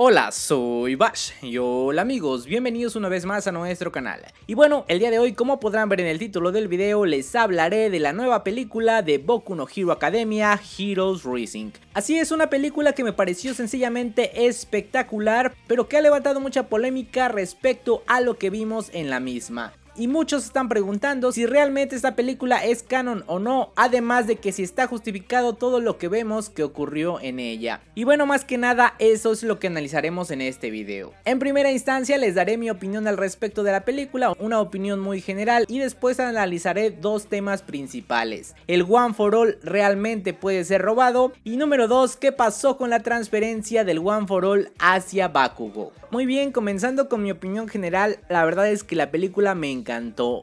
Hola, soy Bash y hola amigos, bienvenidos una vez más a nuestro canal. Y bueno, el día de hoy como podrán ver en el título del video les hablaré de la nueva película de Boku no Hero Academia Heroes Racing. Así es, una película que me pareció sencillamente espectacular, pero que ha levantado mucha polémica respecto a lo que vimos en la misma y muchos están preguntando si realmente esta película es canon o no, además de que si está justificado todo lo que vemos que ocurrió en ella. Y bueno, más que nada eso es lo que analizaremos en este video. En primera instancia les daré mi opinión al respecto de la película, una opinión muy general y después analizaré dos temas principales. El One for All realmente puede ser robado y número 2, ¿qué pasó con la transferencia del One for All hacia Bakugo? Muy bien, comenzando con mi opinión general, la verdad es que la película me encanta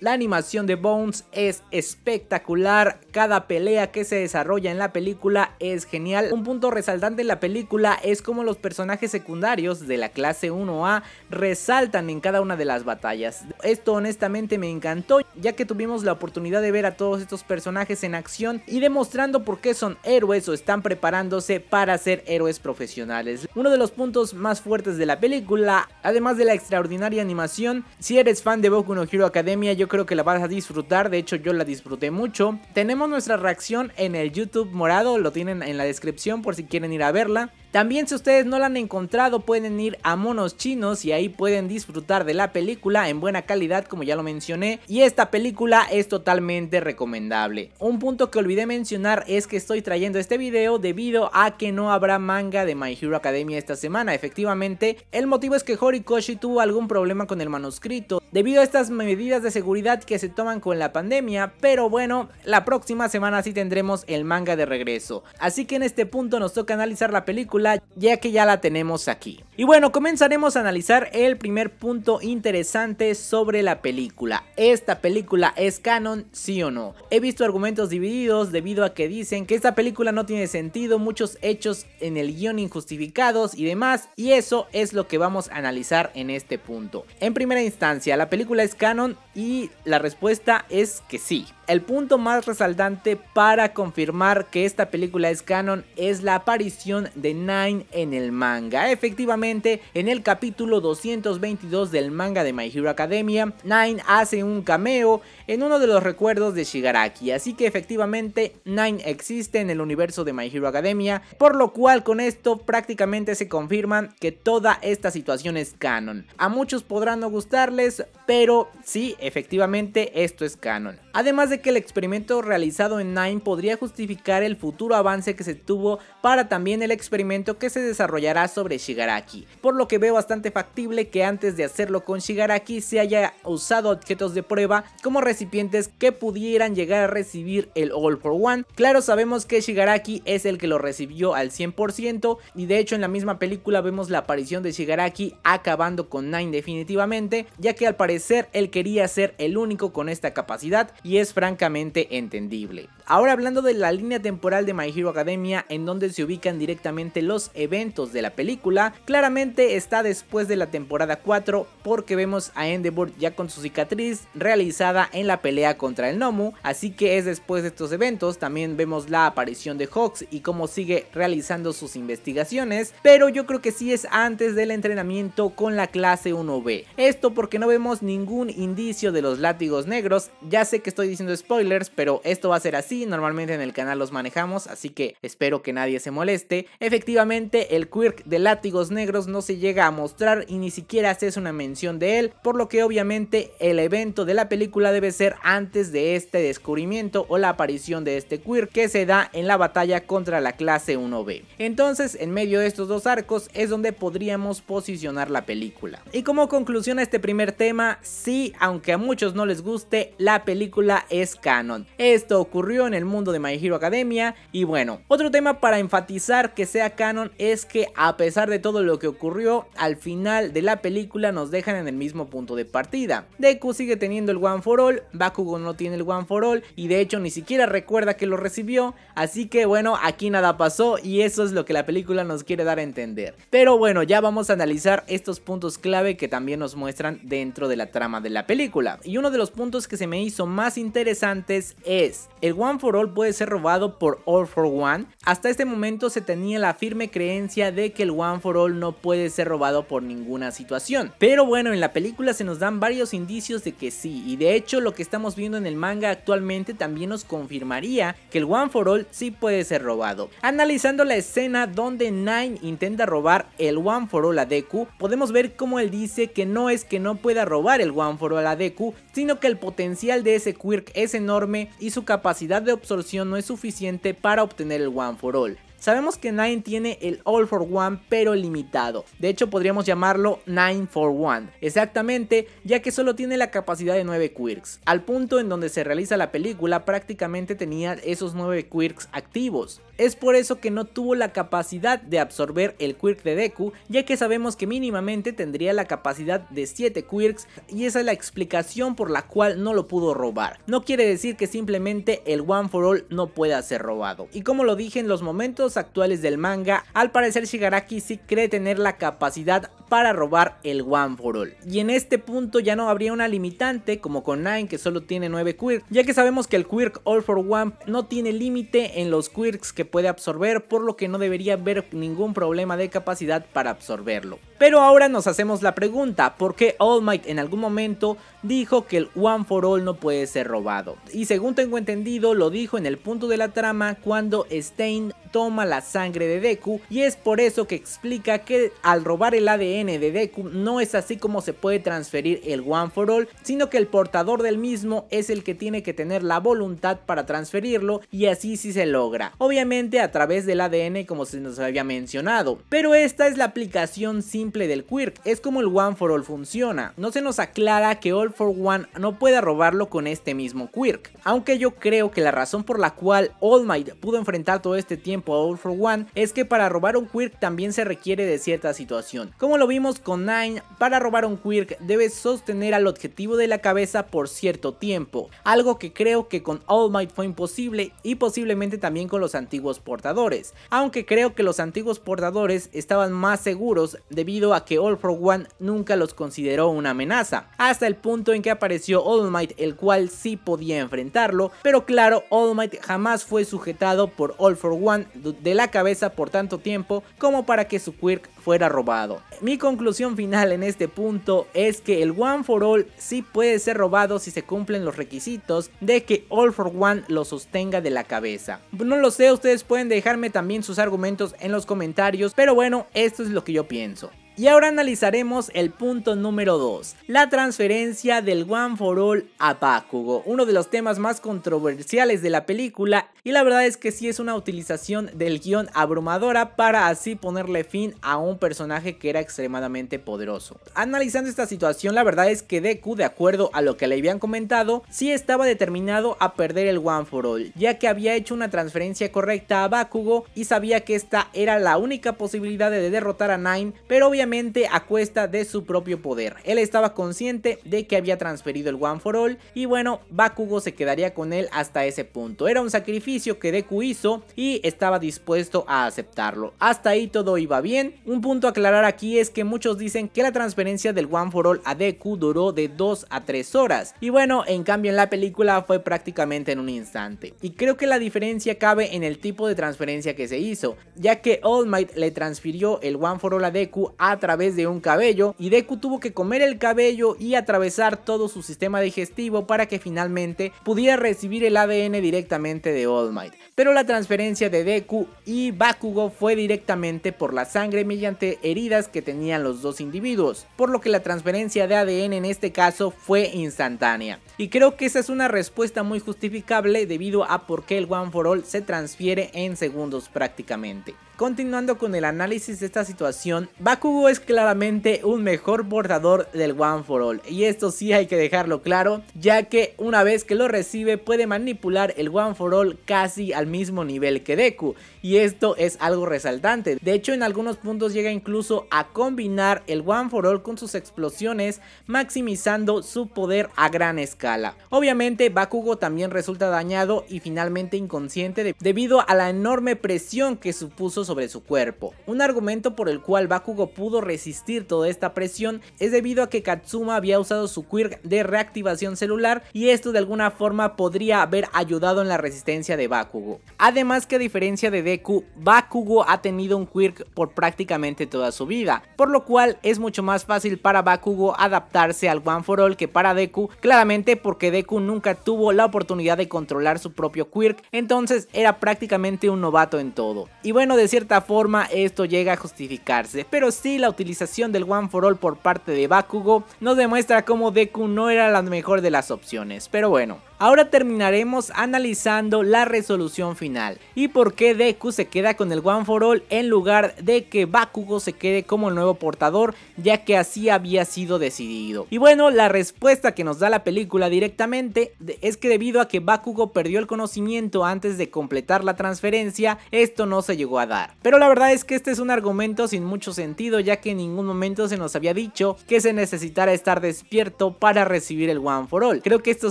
la animación de Bones es espectacular, cada pelea que se desarrolla en la película es genial. Un punto resaltante en la película es cómo los personajes secundarios de la clase 1A resaltan en cada una de las batallas. Esto honestamente me encantó ya que tuvimos la oportunidad de ver a todos estos personajes en acción y demostrando por qué son héroes o están preparándose para ser héroes profesionales. Uno de los puntos más fuertes de la película, además de la extraordinaria animación, si eres fan de Boku no Hero Academia yo creo que la vas a disfrutar, de hecho yo la disfruté mucho. Tenemos nuestra reacción en el YouTube morado, lo tienen en la descripción por si quieren ir a verla. También si ustedes no la han encontrado pueden ir a Monos Chinos y ahí pueden disfrutar de la película en buena calidad como ya lo mencioné y esta película es totalmente recomendable. Un punto que olvidé mencionar es que estoy trayendo este video debido a que no habrá manga de My Hero Academia esta semana, efectivamente el motivo es que Horikoshi tuvo algún problema con el manuscrito debido a estas medidas de seguridad que se toman con la pandemia, pero bueno, la próxima semana sí tendremos el manga de regreso. Así que en este punto nos toca analizar la película ya que ya la tenemos aquí. Y bueno, comenzaremos a analizar el primer punto interesante sobre la película. ¿Esta película es canon, sí o no? He visto argumentos divididos debido a que dicen que esta película no tiene sentido, muchos hechos en el guión injustificados y demás, y eso es lo que vamos a analizar en este punto. En primera instancia, ¿la película es canon? Y la respuesta es que sí. El punto más resaltante para confirmar que esta película es canon es la aparición de Nine en el manga. Efectivamente, en el capítulo 222 del manga de My Hero Academia, Nine hace un cameo en uno de los recuerdos de Shigaraki, así que efectivamente Nine existe en el universo de My Hero Academia, por lo cual con esto prácticamente se confirman que toda esta situación es canon. A muchos podrán no gustarles, pero sí, efectivamente esto es canon además de que el experimento realizado en Nine podría justificar el futuro avance que se tuvo para también el experimento que se desarrollará sobre Shigaraki, por lo que veo bastante factible que antes de hacerlo con Shigaraki se haya usado objetos de prueba como recipientes que pudieran llegar a recibir el All for One. Claro, sabemos que Shigaraki es el que lo recibió al 100% y de hecho en la misma película vemos la aparición de Shigaraki acabando con Nine definitivamente, ya que al parecer él quería ser el único con esta capacidad y es francamente entendible. Ahora hablando de la línea temporal de My Hero Academia en donde se ubican directamente los eventos de la película, claramente está después de la temporada 4 porque vemos a Endeavor ya con su cicatriz realizada en la pelea contra el Nomu, así que es después de estos eventos, también vemos la aparición de Hawks y cómo sigue realizando sus investigaciones, pero yo creo que sí es antes del entrenamiento con la clase 1B. Esto porque no vemos ningún indicio de los látigos negros, ya sé que estoy diciendo spoilers, pero esto va a ser así, normalmente en el canal los manejamos, así que espero que nadie se moleste. Efectivamente, el quirk de látigos negros no se llega a mostrar y ni siquiera se hace una mención de él, por lo que obviamente el evento de la película debe ser antes de este descubrimiento o la aparición de este quirk que se da en la batalla contra la clase 1B. Entonces, en medio de estos dos arcos es donde podríamos posicionar la película. Y como conclusión a este primer tema, sí, aunque a muchos no les guste, la película es canon. Esto ocurrió en el mundo de My Hero Academia y bueno, otro tema para enfatizar que sea canon es que a pesar de todo lo que ocurrió, al final de la película nos dejan en el mismo punto de partida. Deku sigue teniendo el One for All, Bakugo no tiene el One for All y de hecho ni siquiera recuerda que lo recibió, así que bueno, aquí nada pasó y eso es lo que la película nos quiere dar a entender. Pero bueno, ya vamos a analizar estos puntos clave que también nos muestran dentro de la trama de la película. Y uno de los puntos que se me hizo más interesantes es, el One for All puede ser robado por All for One. Hasta este momento se tenía la firme creencia de que el One for All no puede ser robado por ninguna situación. Pero bueno, en la película se nos dan varios indicios de que sí, y de hecho lo que estamos viendo en el manga actualmente también nos confirmaría que el One for All sí puede ser robado. Analizando la escena donde Nine intenta robar el One for All a Deku, podemos ver cómo él dice que no es que no pueda robar el One for All a Deku, sino que el potencial de ese Quirk es enorme y su capacidad de absorción no es suficiente para obtener el One for All. Sabemos que Nine tiene el All for One pero limitado, de hecho podríamos llamarlo Nine for One, exactamente ya que solo tiene la capacidad de 9 quirks, al punto en donde se realiza la película prácticamente tenía esos 9 quirks activos, es por eso que no tuvo la capacidad de absorber el quirk de Deku, ya que sabemos que mínimamente tendría la capacidad de 7 quirks y esa es la explicación por la cual no lo pudo robar. No quiere decir que simplemente el One for All no pueda ser robado. Y como lo dije en los momentos actuales del manga, al parecer Shigaraki sí cree tener la capacidad para robar el One for All. Y en este punto ya no habría una limitante como con Nine que solo tiene 9 quirks, ya que sabemos que el quirk All for One no tiene límite en los quirks que puede absorber, por lo que no debería haber ningún problema de capacidad para absorberlo. Pero ahora nos hacemos la pregunta, ¿por qué All Might en algún momento dijo que el One for All no puede ser robado? Y según tengo entendido, lo dijo en el punto de la trama cuando Stain toma la sangre de Deku y es por eso que explica que al robar el ADN de Deku no es así como se puede transferir el One for All, sino que el portador del mismo es el que tiene que tener la voluntad para transferirlo y así sí se logra. Obviamente a través del ADN como se nos había mencionado, pero esta es la aplicación simple del Quirk, es como el One for All funciona. No se nos aclara que All for One no pueda robarlo con este mismo Quirk, aunque yo creo que la razón por la cual All Might pudo enfrentar todo este tiempo Power for One es que para robar un Quirk también se requiere de cierta situación. Como lo vimos con Nine, para robar un Quirk debes sostener al objetivo de la cabeza por cierto tiempo, algo que creo que con All Might fue imposible y posiblemente también con los antiguos portadores, aunque creo que los antiguos portadores estaban más seguros debido a que All for One nunca los consideró una amenaza, hasta el punto en que apareció All Might el cual sí podía enfrentarlo, pero claro All Might jamás fue sujetado por All for One de la cabeza por tanto tiempo como para que su quirk fuera robado. Mi conclusión final en este punto es que el One for All sí puede ser robado si se cumplen los requisitos de que All for One lo sostenga de la cabeza. No lo sé, ustedes pueden dejarme también sus argumentos en los comentarios, pero bueno, esto es lo que yo pienso. Y ahora analizaremos el punto número 2, la transferencia del One for All a Bakugo, uno de los temas más controversiales de la película y la verdad es que sí es una utilización del guión abrumadora para así ponerle fin a un personaje que era extremadamente poderoso. Analizando esta situación la verdad es que Deku, de acuerdo a lo que le habían comentado, sí estaba determinado a perder el One for All, ya que había hecho una transferencia correcta a Bakugo y sabía que esta era la única posibilidad de derrotar a Nine, pero obviamente a cuesta de su propio poder. Él estaba consciente de que había transferido el One for All y bueno, Bakugo se quedaría con él hasta ese punto. Era un sacrificio que Deku hizo y estaba dispuesto a aceptarlo. Hasta ahí todo iba bien. Un punto a aclarar aquí es que muchos dicen que la transferencia del One for All a Deku duró de 2 a 3 horas y bueno, en cambio en la película fue prácticamente en un instante. Y creo que la diferencia cabe en el tipo de transferencia que se hizo, ya que All Might le transfirió el One for All a Deku a a través de un cabello y Deku tuvo que comer el cabello y atravesar todo su sistema digestivo para que finalmente pudiera recibir el ADN directamente de All Might. Pero la transferencia de Deku y Bakugo fue directamente por la sangre mediante heridas que tenían los dos individuos, por lo que la transferencia de ADN en este caso fue instantánea. Y creo que esa es una respuesta muy justificable debido a por qué el One for All se transfiere en segundos prácticamente. Continuando con el análisis de esta situación, Bakugo es claramente un mejor portador del One for All y esto sí hay que dejarlo claro, ya que una vez que lo recibe puede manipular el One for All casi al mismo nivel que Deku y esto es algo resaltante. De hecho en algunos puntos llega incluso a combinar el One for All con sus explosiones maximizando su poder a gran escala. Obviamente Bakugo también resulta dañado y finalmente inconsciente debido a la enorme presión que supuso sobre su cuerpo. Un argumento por el cual Bakugo pudo resistir toda esta presión es debido a que Katsuma había usado su quirk de reactivación celular y esto de alguna forma podría haber ayudado en la resistencia de Bakugo. Además que a diferencia de Bakugo ha tenido un quirk por prácticamente toda su vida, por lo cual es mucho más fácil para Bakugo adaptarse al One for All que para Deku, claramente porque Deku nunca tuvo la oportunidad de controlar su propio quirk, entonces era prácticamente un novato en todo. Y bueno, de cierta forma esto llega a justificarse, pero sí la utilización del One for All por parte de Bakugo nos demuestra cómo Deku no era la mejor de las opciones, pero bueno. Ahora terminaremos analizando la resolución final y por qué Deku se queda con el One for All en lugar de que Bakugo se quede como el nuevo portador ya que así había sido decidido. Y bueno, la respuesta que nos da la película directamente es que debido a que Bakugo perdió el conocimiento antes de completar la transferencia, esto no se llegó a dar. Pero la verdad es que este es un argumento sin mucho sentido ya que en ningún momento se nos había dicho que se necesitara estar despierto para recibir el One for All. Creo que esto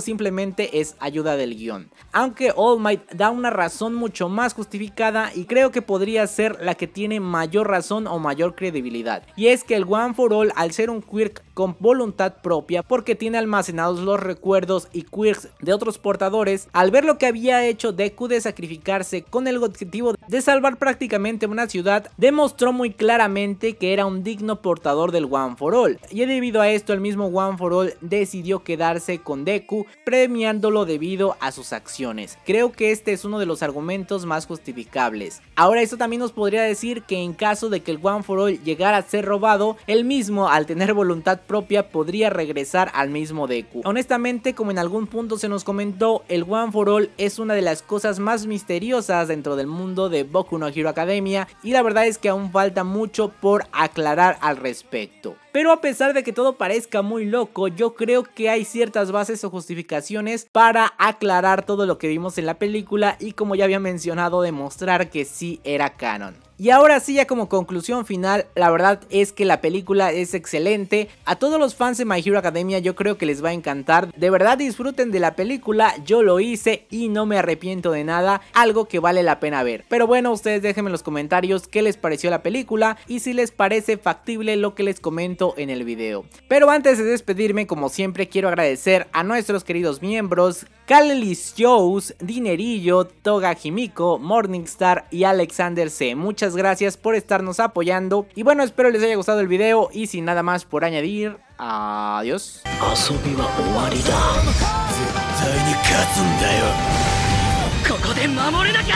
simplemente es ayuda del guión. Aunque All Might da una razón mucho más justificada y creo que podría ser la que tiene mayor razón o mayor credibilidad. Y es que el One for All al ser un quirk con voluntad propia porque tiene almacenados los recuerdos y quirks de otros portadores. Al ver lo que había hecho Deku de sacrificarse con el objetivo de salvar prácticamente una ciudad, demostró muy claramente que era un digno portador del One for All. Y debido a esto el mismo One for All decidió quedarse con Deku, premiándolo debido a sus acciones. Creo que este es uno de los argumentos más justificables. Ahora esto también nos podría decir que en caso de que el One for All llegara a ser robado, El mismo al tener voluntad propia podría regresar al mismo Deku. Honestamente, como en algún punto se nos comentó, el One for All es una de las cosas más misteriosas dentro del mundo de Boku no Hero Academia y la verdad es que aún falta mucho por aclarar al respecto. Pero a pesar de que todo parezca muy loco, yo creo que hay ciertas bases o justificaciones para aclarar todo lo que vimos en la película y como ya había mencionado, demostrar que sí era canon. Y ahora sí, ya como conclusión final, la verdad es que la película es excelente. A todos los fans de My Hero Academia yo creo que les va a encantar. De verdad disfruten de la película, yo lo hice y no me arrepiento de nada, algo que vale la pena ver. Pero bueno, ustedes déjenme en los comentarios qué les pareció la película y si les parece factible lo que les comento en el video. Pero antes de despedirme, como siempre, quiero agradecer a nuestros queridos miembros Kalelis Joes, Dinerillo, Toga Jimico, Morningstar y Alexander C. Muchas gracias por estarnos apoyando. Y bueno, espero les haya gustado el video y sin nada más por añadir, adiós.